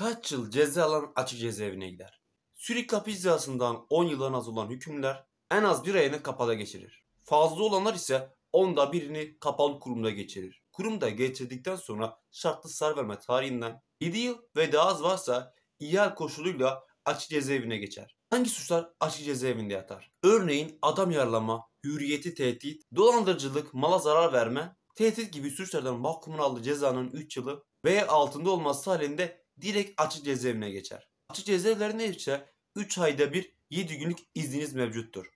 kaç yıl ceza alan açık cezaevine gider. Sürekli hapis cezasından 10 yıla az olan hükümler en az bir ayını kapalı geçirir. Fazla olanlar ise onda birini kapalı kurumda geçirir. Kurumda geçirdikten sonra şartlı sar verme tarihinden 7 yıl ve daha az varsa iyal koşuluyla açık cezaevine geçer. Hangi suçlar açık cezaevinde yatar? Örneğin adam yaralama, hürriyeti tehdit, dolandırıcılık, mala zarar verme, tehdit gibi suçlardan mahkumun aldığı cezanın 3 yılı veya altında olması halinde direkt açık cezaevine geçer. Açık cezaevlerinde ise 3 ayda bir 7 günlük izniniz mevcuttur.